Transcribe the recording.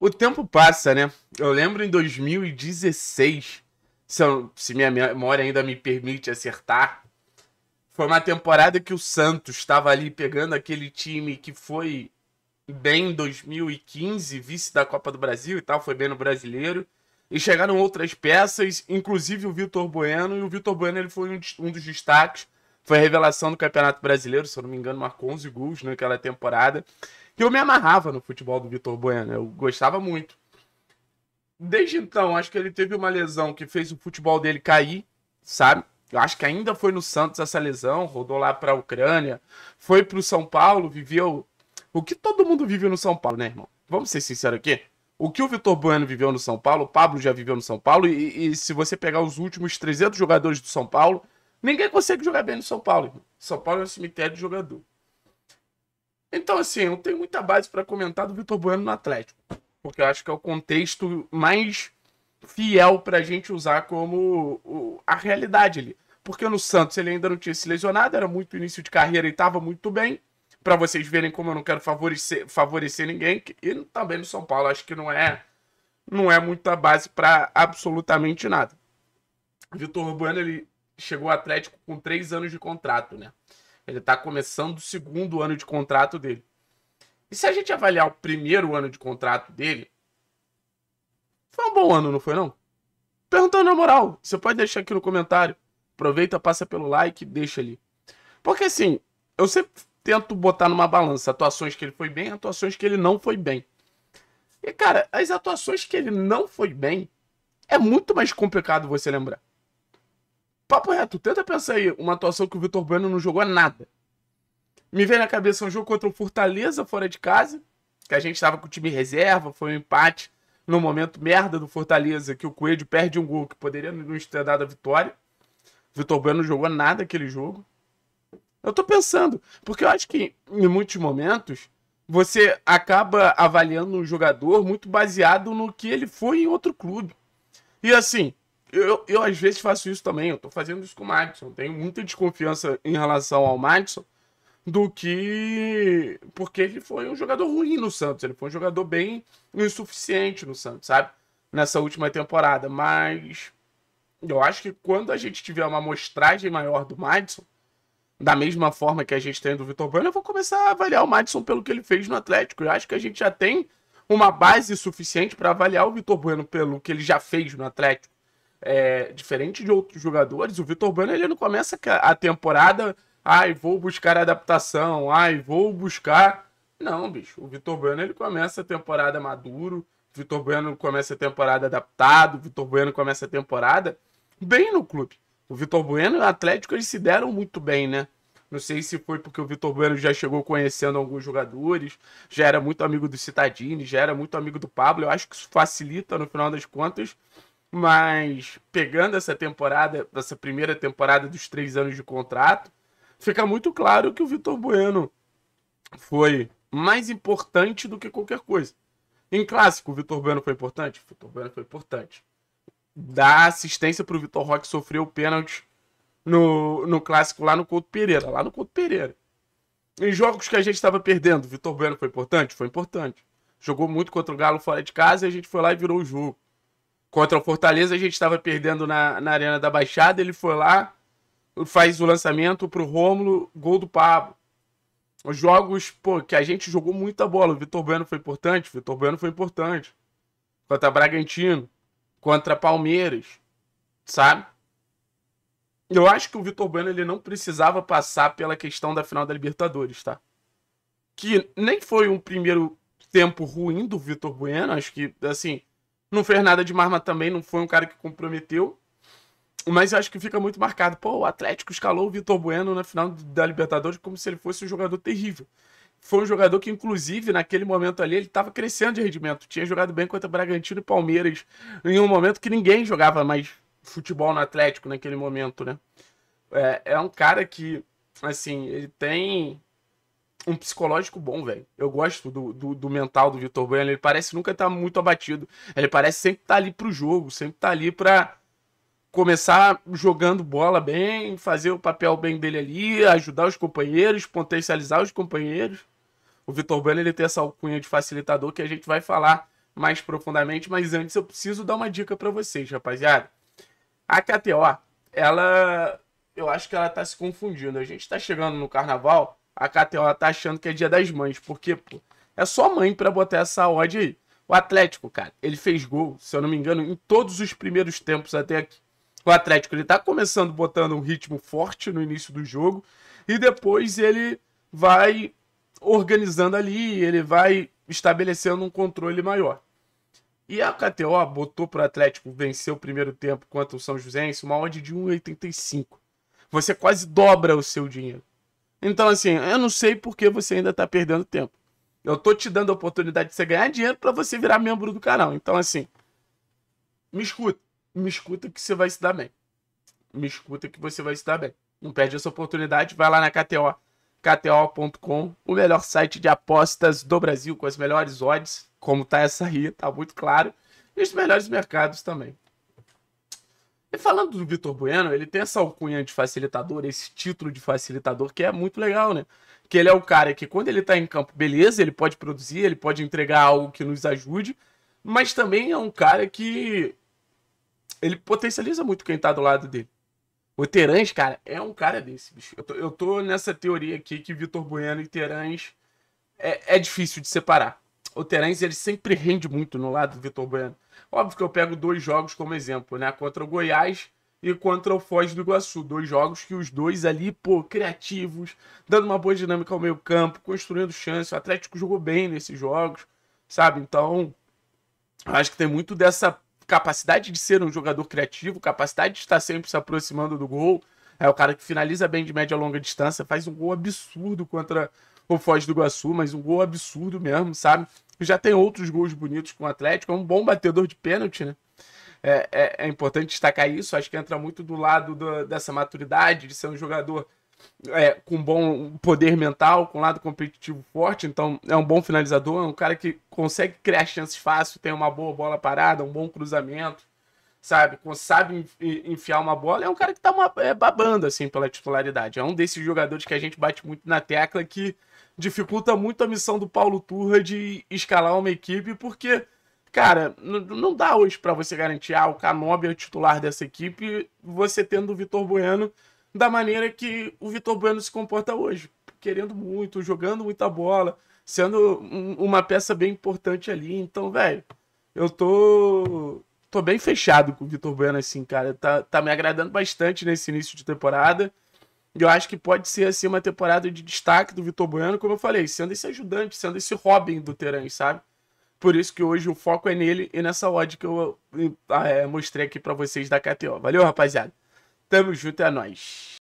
O tempo passa, né? Eu lembro em 2016, se, eu, se minha memória ainda me permite acertar, foi uma temporada que o Santos estava ali pegando aquele time que foi bem em 2015, vice da Copa do Brasil e tal, foi bem no Brasileiro. E chegaram outras peças, inclusive o Vitor Bueno, e o Vitor Bueno ele foi um dos destaques foi a revelação do Campeonato Brasileiro, se eu não me engano, marcou 11 gols naquela temporada que eu me amarrava no futebol do Vitor Bueno, eu gostava muito. Desde então, acho que ele teve uma lesão que fez o futebol dele cair, sabe? Eu acho que ainda foi no Santos essa lesão, rodou lá para a Ucrânia, foi para o São Paulo, viveu o que todo mundo viveu no São Paulo, né, irmão? Vamos ser sinceros aqui. O que o Vitor Bueno viveu no São Paulo, o Pablo já viveu no São Paulo, e, e, se você pegar os últimos 300 jogadores do São Paulo, ninguém consegue jogar bem no São Paulo. Irmão. São Paulo é um cemitério de jogador. Então, assim, eu tenho muita base para comentar do Vitor Bueno no Atlético. Porque eu acho que é o contexto mais fiel para a gente usar como a realidade ali. Porque no Santos ele ainda não tinha se lesionado, era muito início de carreira e estava muito bem. Para vocês verem como eu não quero favorecer, favorecer ninguém. E também no São Paulo, acho que não é não é muita base para absolutamente nada. Vitor Bueno ele chegou ao Atlético com três anos de contrato, né? Ele está começando o segundo ano de contrato dele. E se a gente avaliar o primeiro ano de contrato dele, foi um bom ano, não foi não? Perguntando na moral, você pode deixar aqui no comentário. Aproveita, passa pelo like, deixa ali. Porque assim, eu sempre tento botar numa balança atuações que ele foi bem, atuações que ele não foi bem. E cara, as atuações que ele não foi bem é muito mais complicado você lembrar. Papo reto, tenta pensar aí uma atuação que o Vitor Bueno não jogou nada. Me veio na cabeça um jogo contra o Fortaleza fora de casa, que a gente estava com o time reserva, foi um empate no momento merda do Fortaleza, que o Coelho perde um gol que poderia nos ter dado a vitória. O Vitor Bueno não jogou nada aquele jogo. Eu tô pensando, porque eu acho que em muitos momentos você acaba avaliando um jogador muito baseado no que ele foi em outro clube. E assim, eu, eu às vezes faço isso também, eu tô fazendo isso com o Madison. Tenho muita desconfiança em relação ao Madison do que porque ele foi um jogador ruim no Santos. Ele foi um jogador bem insuficiente no Santos, sabe? Nessa última temporada. Mas eu acho que quando a gente tiver uma amostragem maior do Madison, da mesma forma que a gente tem do Vitor Bueno, eu vou começar a avaliar o Madison pelo que ele fez no Atlético. Eu acho que a gente já tem uma base suficiente para avaliar o Vitor Bueno pelo que ele já fez no Atlético. É, diferente de outros jogadores, o Vitor Bueno ele não começa a temporada, ai, vou buscar adaptação, ai, vou buscar. Não, bicho, o Vitor Bueno ele começa a temporada maduro, o Vitor Bueno começa a temporada adaptado, o Vitor Bueno começa a temporada bem no clube. O Vitor Bueno e o Atlético eles se deram muito bem, né? Não sei se foi porque o Vitor Bueno já chegou conhecendo alguns jogadores, já era muito amigo do Citadini, já era muito amigo do Pablo. Eu acho que isso facilita, no final das contas, mas pegando essa temporada, essa primeira temporada dos três anos de contrato, fica muito claro que o Vitor Bueno foi mais importante do que qualquer coisa. Em clássico, o Vitor Bueno foi importante? O Vitor Bueno foi importante. Dá assistência para o Vitor Roque sofrer o pênalti no, no clássico lá no Couto Pereira. Lá no Couto Pereira. Em jogos que a gente estava perdendo, o Vitor Bueno foi importante? Foi importante. Jogou muito contra o Galo fora de casa e a gente foi lá e virou o jogo contra o Fortaleza, a gente estava perdendo na, na Arena da Baixada, ele foi lá, faz o lançamento pro Rômulo, gol do Pablo. Os jogos, pô, que a gente jogou muita bola. O Vitor Bueno foi importante, o Vitor Bueno foi importante. Contra Bragantino, contra Palmeiras, sabe? Eu acho que o Vitor Bueno ele não precisava passar pela questão da final da Libertadores, tá? Que nem foi um primeiro tempo ruim do Vitor Bueno, acho que, assim, não fez nada de marma também, não foi um cara que comprometeu. Mas acho que fica muito marcado. Pô, o Atlético escalou o Vitor Bueno na final da Libertadores como se ele fosse um jogador terrível. Foi um jogador que, inclusive, naquele momento ali, ele estava crescendo de rendimento. Tinha jogado bem contra Bragantino e Palmeiras em um momento que ninguém jogava mais futebol no Atlético naquele momento, né? É, é um cara que, assim, ele tem um psicológico bom, velho. Eu gosto do, do, do, mental do Vitor Bueno. Ele parece nunca estar tá muito abatido. Ele parece sempre estar tá ali pro jogo, sempre estar tá ali pra começar jogando bola bem, fazer o papel bem dele ali, ajudar os companheiros, potencializar os companheiros. O Vitor Bueno ele tem essa alcunha de facilitador que a gente vai falar mais profundamente, mas antes eu preciso dar uma dica para vocês, rapaziada. A KTO, ela eu acho que ela tá se confundindo. A gente tá chegando no carnaval, a KTO tá achando que é dia das mães, porque, pô, é só mãe para botar essa odd aí. O Atlético, cara, ele fez gol, se eu não me engano, em todos os primeiros tempos até aqui. O Atlético, ele tá começando botando um ritmo forte no início do jogo e depois ele vai organizando ali, ele vai estabelecendo um controle maior. E a KTO botou pro Atlético vencer o primeiro tempo contra o São Joséense uma odd de 1,85. Você quase dobra o seu dinheiro. Então, assim, eu não sei por que você ainda tá perdendo tempo. Eu tô te dando a oportunidade de você ganhar dinheiro para você virar membro do canal. Então, assim, me escuta. Me escuta que você vai se dar bem. Me escuta que você vai se dar bem. Não perde essa oportunidade. Vai lá na KTO, kto.com, o melhor site de apostas do Brasil, com as melhores odds, como tá essa aí, tá muito claro. E os melhores mercados também. E falando do Vitor Bueno, ele tem essa alcunha de facilitador, esse título de facilitador que é muito legal, né? Que ele é o cara que quando ele tá em campo, beleza, ele pode produzir, ele pode entregar algo que nos ajude, mas também é um cara que ele potencializa muito quem tá do lado dele. O Terãs, cara, é um cara desse, bicho. Eu tô, eu tô nessa teoria aqui que Vitor Bueno e Terãs é, é difícil de separar o Terence ele sempre rende muito no lado do Vitor Bueno. Óbvio que eu pego dois jogos como exemplo, né? Contra o Goiás e contra o Foz do Iguaçu. Dois jogos que os dois ali, pô, criativos, dando uma boa dinâmica ao meio campo, construindo chance. O Atlético jogou bem nesses jogos, sabe? Então, acho que tem muito dessa capacidade de ser um jogador criativo, capacidade de estar sempre se aproximando do gol. É o cara que finaliza bem de média a longa distância, faz um gol absurdo contra o Foz do Iguaçu, mas um gol absurdo mesmo, sabe? Já tem outros gols bonitos com o Atlético, é um bom batedor de pênalti, né? É, é, é importante destacar isso, acho que entra muito do lado do, dessa maturidade, de ser um jogador é, com bom poder mental, com lado competitivo forte, então é um bom finalizador, é um cara que consegue criar chances fácil, tem uma boa bola parada, um bom cruzamento, sabe, sabe enfiar uma bola, é um cara que tá uma, é, babando, assim, pela titularidade. É um desses jogadores que a gente bate muito na tecla que dificulta muito a missão do Paulo Turra de escalar uma equipe, porque, cara, não dá hoje para você garantir, ah, o Canobi é o titular dessa equipe, você tendo o Vitor Bueno da maneira que o Vitor Bueno se comporta hoje, querendo muito, jogando muita bola, sendo uma peça bem importante ali. Então, velho, eu tô tô bem fechado com o Vitor Bueno, assim, cara. Tá, tá me agradando bastante nesse início de temporada. E eu acho que pode ser, assim, uma temporada de destaque do Vitor Bueno, como eu falei, sendo esse ajudante, sendo esse Robin do Teran, sabe? Por isso que hoje o foco é nele e nessa odd que eu ah, é, mostrei aqui para vocês da KTO. Valeu, rapaziada. Tamo junto, é nóis.